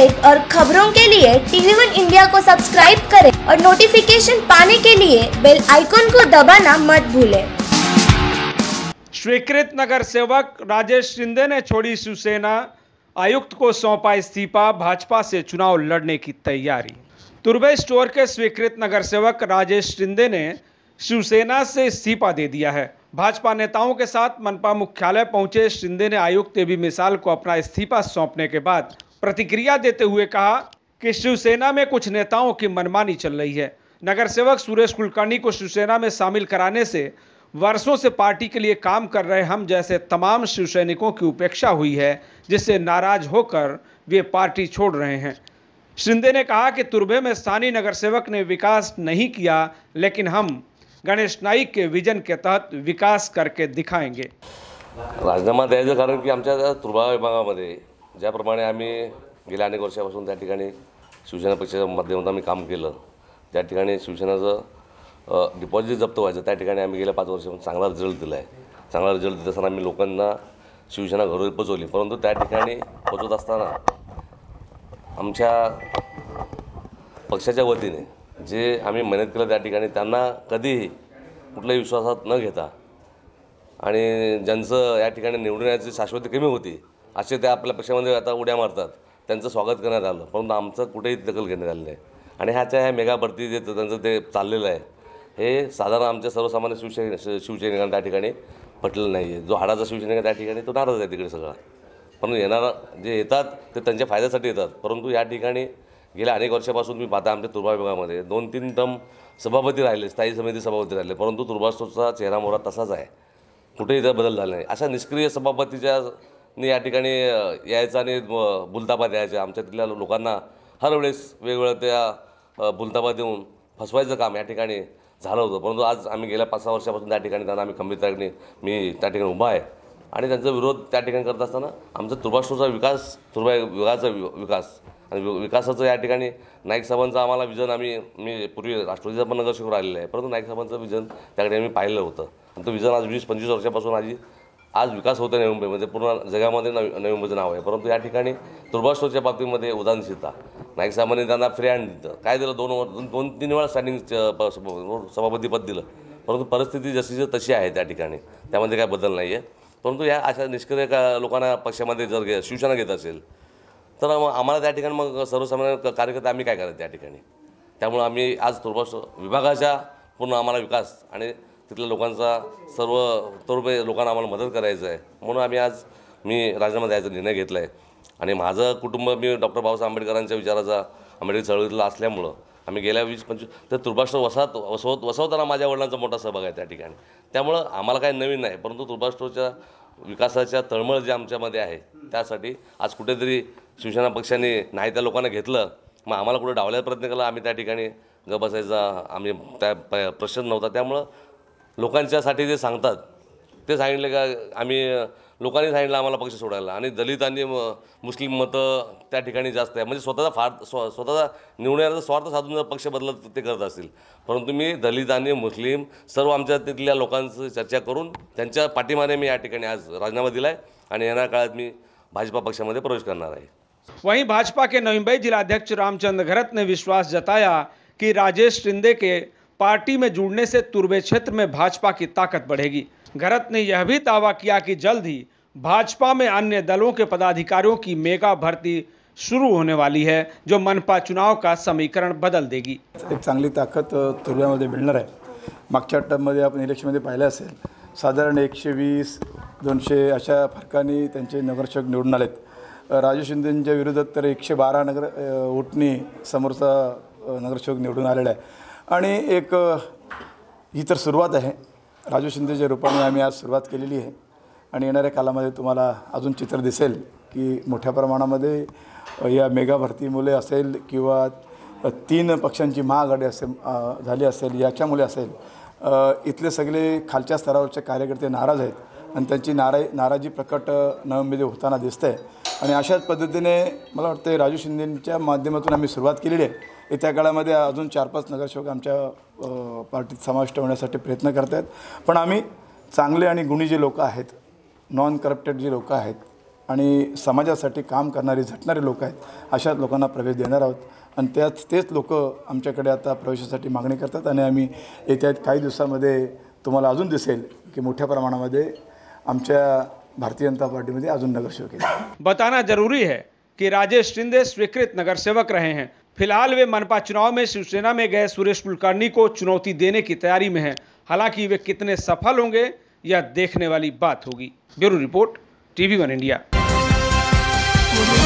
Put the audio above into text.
Update और खबरों के लिए टीवी वन इंडिया को सब्सक्राइब करें और नोटिफिकेशन पाने के लिए बेल आइकॉन को दबाना मत भूलें। स्वीकृत नगर सेवक राजेश शिंदे ने छोड़ी शिवसेना आयुक्त को सौंपा इस्तीफा भाजपा से चुनाव लड़ने की तैयारी तुर्बे स्टोर के स्वीकृत नगर सेवक राजेश शिंदे ने शिवसेना से इस्तीफा दे दिया है भाजपा नेताओं के साथ मनपा मुख्यालय पहुंचे शिंदे ने आयुक्त ए मिसाल को अपना इस्तीफा सौंपने के बाद प्रतिक्रिया देते हुए कहा कि शिवसेना में कुछ नेताओं की मनमानी चल रही है नगर सेवक सुरेश कुलकर्णी को शिवसेना में शामिल कराने से वर्षों से पार्टी के लिए काम कर रहे हम जैसे तमाम शिव सैनिकों की उपेक्षा हुई है जिससे नाराज होकर वे पार्टी छोड़ रहे हैं शिंदे ने कहा कि तुरबे में स्थानीय नगर सेवक ने विकास नहीं किया लेकिन हम गणेश नाईक के विजन के तहत विकास करके दिखाएंगे राजीनामा दयाच कारण कि आम तुर्भा विभागामध्ये ज्याप्रमाणे आम्ही गेल्या अनेक वर्षापासून त्या ठिकाणी शिवसेना पक्षाच्या माध्यमातून आम्ही काम केलं त्या ठिकाणी शिवसेनाचं डिपॉझिट जप्त व्हायचं त्या ठिकाणी आम्ही गेल्या पाच वर्षापासून चांगला रिझल्ट दिला आहे चांगला रिझल्ट देत असताना आम्ही लोकांना शिवसेना घरोघरी पोचवली परंतु त्या ठिकाणी पोचवत असताना आमच्या पक्षाच्या वतीने जे आम्ही मेहनत केलं त्या ठिकाणी त्यांना कधीही कुठल्याही विश्वासात न घेता आणि ज्यांचं या ठिकाणी निवडण्याची शाश्वती कमी होती असे ते आपल्या पक्षामध्ये आता उड्या मारतात त्यांचं स्वागत करण्यात आलं परंतु आमचं कुठेही दखल घेण्यात आली नाही आणि ह्याच्या ह्या मेगा भरती जे त्यांचं ते चाललेलं आहे हे साधारण आमच्या सर्वसामान्य शिवसेने शिवसैनिकांना त्या ठिकाणी पटलेलं नाही आहे जो हाडाचा शिवसैनिक त्या ठिकाणी तो नाराज आहे तिकडे सगळा परंतु येणारा जे येतात ते त्यांच्या फायद्यासाठी येतात परंतु या ठिकाणी गेल्या अनेक वर्षापासून मी पाहता आमच्या तुर्भा विभागामध्ये दोन तीन टम सभापती राहिले स्थायी समिती सभापती राहिले परंतु तुर्भासोचा चेहरा मोहरा तसाच आहे कुठेही त्या बदल झाला नाही अशा निष्क्रिय सभापतीच्या या ठिकाणी यायचं आणि बुलताबाद द्यायचा आमच्या तिथल्या लोकांना वेळेस वेगवेगळ्या त्या बुलताबाद देऊन फसवायचं काम या ठिकाणी झालं होतं परंतु आज आम्ही गेल्या पाच सहा वर्षापासून त्या ठिकाणी त्यांना आम्ही ठिकाणी मी त्या ठिकाणी उभा आहे आणि त्यांचा विरोध त्या ठिकाणी करत असताना आमचा तुर्भाष्टोचा विकास तुर्भा विभागाचा विकास आणि विकासाचं या ठिकाणी नाईक साहेबांचं आम्हाला विजन आम्ही मी पूर्वी राष्ट्रवादीचा पण नगरसेवक राहिलेलं आहे परंतु नाईक साहेबांचं विजन त्याकडे आम्ही पाहिलं होतं आणि तो विजन आज वीस पंचवीस वर्षापासून आधी आज विकास होतो नवी मुंबईमध्ये म्हणजे पूर्ण जगामध्ये नवी नवी मुंबईचं नाव आहे परंतु या ठिकाणी दुर्भाषोच्या बाबतीमध्ये उदाहरणशीलता नाईक सामान्य त्यांना फ्री हँड दिलं काय दिलं दोन दोन दोन तीन वेळा स्टँडिंग सभापतीपद दिलं परंतु परिस्थिती जशी तशी आहे त्या ठिकाणी त्यामध्ये काय बदल नाही आहे परंतु या अशा निष्क्रिय का लोकांना पक्षामध्ये जर घे शिवसेना घेत असेल तर आम्हाला त्या ठिकाणी मग सर्वसामान्य कार्यकर्ते आम्ही काय करायचं त्या ठिकाणी त्यामुळं आम्ही आज दुर्भाष विभागाच्या पूर्ण आम्हाला विकास आणि तिथल्या लोकांचा सर्व तरुपे लोकांना आम्हाला मदत करायचं आहे म्हणून आम्ही आज मी राजीनामा द्यायचा निर्णय घेतला आहे आणि माझं कुटुंब मी डॉक्टर बाबासाहेब आंबेडकरांच्या विचाराचा आंबेडकर चळवळीतला असल्यामुळं आम्ही गेल्या वीस पंचवीस तर तुर्भाष्ट वसाहत वसवत वसवताना माझ्या वडिलांचा मोठा सहभाग आहे त्या ठिकाणी त्यामुळं आम्हाला काही नवीन नाही परंतु तुर्भाष्टोच्या विकासाच्या तळमळ जे आमच्यामध्ये आहे त्यासाठी आज कुठेतरी शिवसेना पक्षाने नाही त्या लोकांना घेतलं मग आम्हाला कुठे डावल्याचा प्रयत्न केला आम्ही त्या ठिकाणी ग बसायचा आम्ही त्या प्रश्न नव्हता त्यामुळं लोकांच्यासाठी जे सांगतात ते सांगितले का आम्ही लोकांनी सांगितलं आम्हाला पक्ष सोडायला आणि दलित आणि मुस्लिम मतं त्या ठिकाणी जास्त आहे म्हणजे स्वतःचा फार स्व स्वतःचा निवडण्याचा स्वार्थ साधून जर पक्ष बदलत ते करत असतील परंतु मी दलित आणि मुस्लिम सर्व आमच्या तिथल्या लोकांचं चर्चा करून त्यांच्या पाठीमाने मी या ठिकाणी आज राजीनामा दिला आहे आणि येणाऱ्या काळात मी भाजपा पक्षामध्ये प्रवेश करणार आहे वही भाजपा के नवी जिला अध्यक्ष रामचंद्र घरत ने विश्वास जताया की राजेश शिंदे के पार्टी में जुड़ने से तुर्वे क्षेत्र में भाजपा की ताकत बढ़ेगी घरत ने यह भी दावा किया कि जल्द ही भाजपा में अन्य दलों के पदाधिकारियों की मेगा भर्ती शुरू होने वाली है जो मनपा चुनाव का समीकरण बदल देगी एक चांगली तुर्वे तुर्ब्यामध्ये मिळणार आहे मागच्या टर्ममध्ये आपण इलेक्शनमध्ये पाहिलं असेल साधारण एकशे वीस दोनशे अशा फरकाने त्यांचे नगरसेवक निवडून आलेत राजू शिंदेंच्या विरोधात तर एकशे बारा नगर उठणी समोरचा नगरसेवक निवडून आलेला आहे आणि एक ही तर सुरुवात आहे राजू शिंदेच्या रूपाने आम्ही आज सुरुवात केलेली आहे आणि येणाऱ्या कालामध्ये तुम्हाला अजून चित्र दिसेल की मोठ्या प्रमाणामध्ये या मेगा भरतीमुळे असेल किंवा तीन पक्षांची महाआघाडी असे झाली असेल याच्यामुळे असेल इथले सगळे खालच्या स्तरावरचे कार्यकर्ते नाराज आहेत आणि त्यांची नारा नाराजी प्रकट नवमीमध्ये होताना दिसते आणि अशाच पद्धतीने मला वाटतं राजू शिंदेंच्या माध्यमातून आम्ही सुरुवात केलेली आहे येत्या काळामध्ये अजून चार पाच नगरसेवक आमच्या पार्टीत समाविष्ट होण्यासाठी प्रयत्न करत आहेत पण आम्ही चांगले आणि गुणी जे लोकं आहेत नॉन करप्टेड जी लोकं आहेत आणि समाजासाठी काम करणारी झटणारे लोक आहेत अशाच लोकांना प्रवेश देणार आहोत आणि त्याच तेच लोक आमच्याकडे आता प्रवेशासाठी मागणी करतात आणि आम्ही येत्या काही दिवसामध्ये तुम्हाला अजून दिसेल की मोठ्या प्रमाणामध्ये आमच्या भारतीय जनता पार्टीमध्ये अजून नगरसेवक बताना जरूरी है की राजेश शिंदे स्वीकृत नगरसेवक रहे हैं फिलहाल वे मनपा चुनाव में शिवसेना में गए सुरेश कुलकर्णी को चुनौती देने की तैयारी में हैं हालांकि वे कितने सफल होंगे यह देखने वाली बात होगी bureau report TV one India